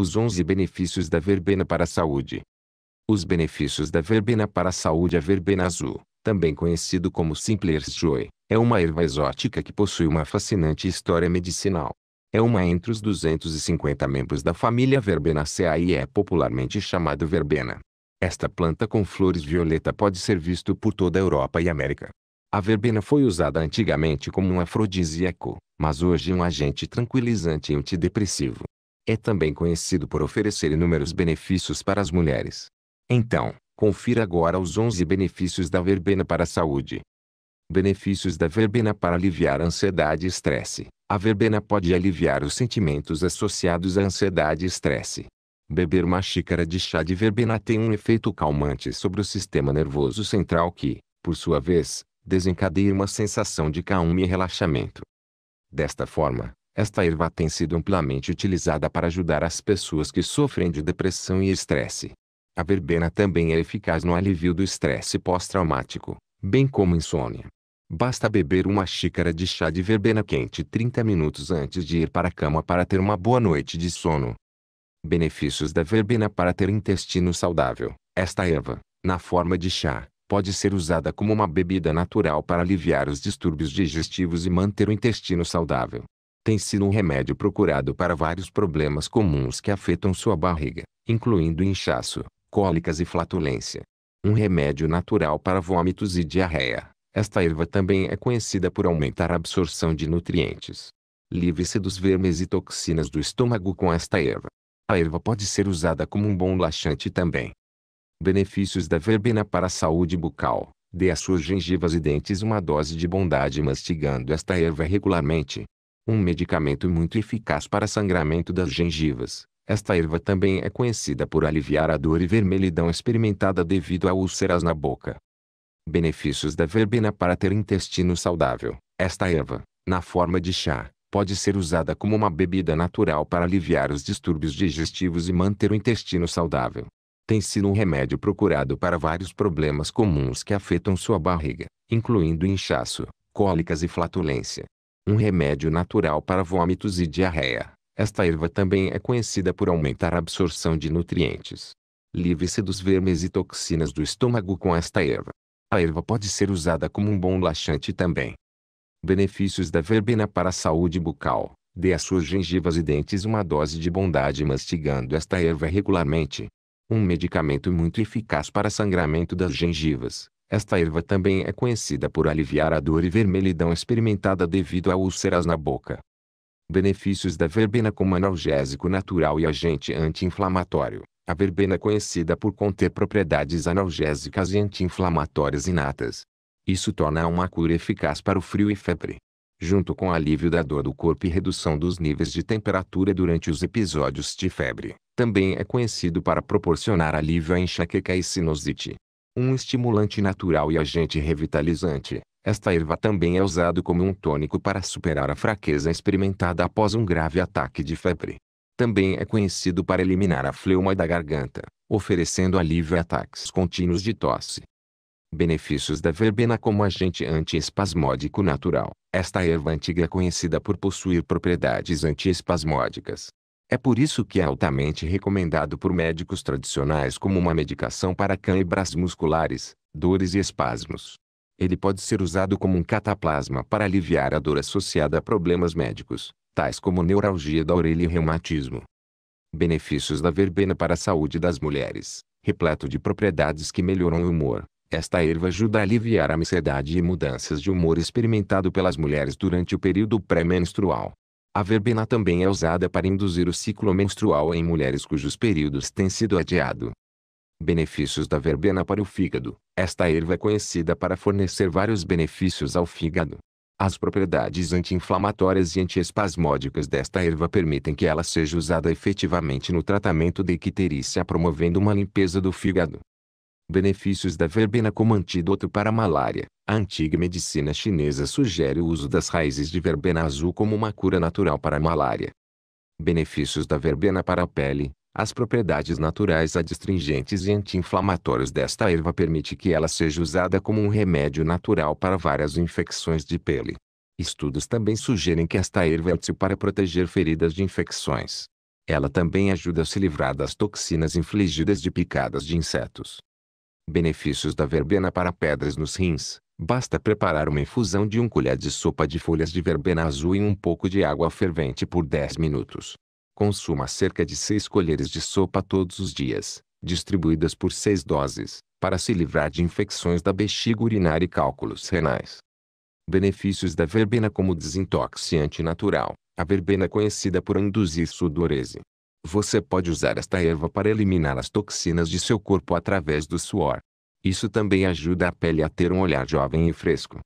Os 11 benefícios da verbena para a saúde. Os benefícios da verbena para a saúde A verbena azul, também conhecido como Simpler's Joy, é uma erva exótica que possui uma fascinante história medicinal. É uma entre os 250 membros da família Verbenaceae e é popularmente chamado verbena. Esta planta com flores violeta pode ser visto por toda a Europa e América. A verbena foi usada antigamente como um afrodisíaco, mas hoje é um agente tranquilizante e antidepressivo é também conhecido por oferecer inúmeros benefícios para as mulheres. Então, confira agora os 11 benefícios da verbena para a saúde. Benefícios da verbena para aliviar ansiedade e estresse. A verbena pode aliviar os sentimentos associados à ansiedade e estresse. Beber uma xícara de chá de verbena tem um efeito calmante sobre o sistema nervoso central que, por sua vez, desencadeia uma sensação de calma e relaxamento. Desta forma, esta erva tem sido amplamente utilizada para ajudar as pessoas que sofrem de depressão e estresse. A verbena também é eficaz no alívio do estresse pós-traumático, bem como insônia. Basta beber uma xícara de chá de verbena quente 30 minutos antes de ir para a cama para ter uma boa noite de sono. Benefícios da verbena para ter intestino saudável. Esta erva, na forma de chá, pode ser usada como uma bebida natural para aliviar os distúrbios digestivos e manter o intestino saudável tem sido um remédio procurado para vários problemas comuns que afetam sua barriga, incluindo inchaço, cólicas e flatulência. Um remédio natural para vômitos e diarreia, esta erva também é conhecida por aumentar a absorção de nutrientes. Livre-se dos vermes e toxinas do estômago com esta erva. A erva pode ser usada como um bom laxante também. Benefícios da verbena para a saúde bucal. Dê às suas gengivas e dentes uma dose de bondade mastigando esta erva regularmente, um medicamento muito eficaz para sangramento das gengivas. Esta erva também é conhecida por aliviar a dor e vermelhidão experimentada devido a úlceras na boca. Benefícios da verbena para ter intestino saudável. Esta erva, na forma de chá, pode ser usada como uma bebida natural para aliviar os distúrbios digestivos e manter o intestino saudável. Tem sido um remédio procurado para vários problemas comuns que afetam sua barriga, incluindo inchaço, cólicas e flatulência um remédio natural para vômitos e diarreia. Esta erva também é conhecida por aumentar a absorção de nutrientes. Livre-se dos vermes e toxinas do estômago com esta erva. A erva pode ser usada como um bom laxante também. Benefícios da verbena para a saúde bucal. Dê às suas gengivas e dentes uma dose de bondade mastigando esta erva regularmente. Um medicamento muito eficaz para sangramento das gengivas. Esta erva também é conhecida por aliviar a dor e vermelhidão experimentada devido a úlceras na boca. Benefícios da verbena como analgésico natural e agente anti-inflamatório. A verbena é conhecida por conter propriedades analgésicas e anti-inflamatórias inatas. Isso torna uma cura eficaz para o frio e febre. Junto com alívio da dor do corpo e redução dos níveis de temperatura durante os episódios de febre, também é conhecido para proporcionar alívio à enxaqueca e sinusite um estimulante natural e agente revitalizante. Esta erva também é usado como um tônico para superar a fraqueza experimentada após um grave ataque de febre. Também é conhecido para eliminar a fleuma da garganta, oferecendo alívio a ataques contínuos de tosse. Benefícios da verbena como agente antiespasmódico natural. Esta erva antiga é conhecida por possuir propriedades antiespasmódicas, é por isso que é altamente recomendado por médicos tradicionais como uma medicação para cãibras musculares, dores e espasmos. Ele pode ser usado como um cataplasma para aliviar a dor associada a problemas médicos, tais como neuralgia da orelha e reumatismo. Benefícios da verbena para a saúde das mulheres, repleto de propriedades que melhoram o humor. Esta erva ajuda a aliviar a ansiedade e mudanças de humor experimentado pelas mulheres durante o período pré-menstrual. A verbena também é usada para induzir o ciclo menstrual em mulheres cujos períodos têm sido adiado. Benefícios da verbena para o fígado. Esta erva é conhecida para fornecer vários benefícios ao fígado. As propriedades anti-inflamatórias e antiespasmódicas desta erva permitem que ela seja usada efetivamente no tratamento da icterícia promovendo uma limpeza do fígado benefícios da verbena como antídoto para a malária. A antiga medicina chinesa sugere o uso das raízes de verbena azul como uma cura natural para a malária. Benefícios da verbena para a pele. As propriedades naturais adstringentes e anti-inflamatórios desta erva permite que ela seja usada como um remédio natural para várias infecções de pele. Estudos também sugerem que esta erva é útil para proteger feridas de infecções. Ela também ajuda a se livrar das toxinas infligidas de picadas de insetos. Benefícios da verbena para pedras nos rins. Basta preparar uma infusão de um colher de sopa de folhas de verbena azul e um pouco de água fervente por 10 minutos. Consuma cerca de 6 colheres de sopa todos os dias, distribuídas por 6 doses, para se livrar de infecções da bexiga urinária e cálculos renais. Benefícios da verbena como desintoxiante natural. A verbena é conhecida por induzir sudorese, você pode usar esta erva para eliminar as toxinas de seu corpo através do suor. Isso também ajuda a pele a ter um olhar jovem e fresco.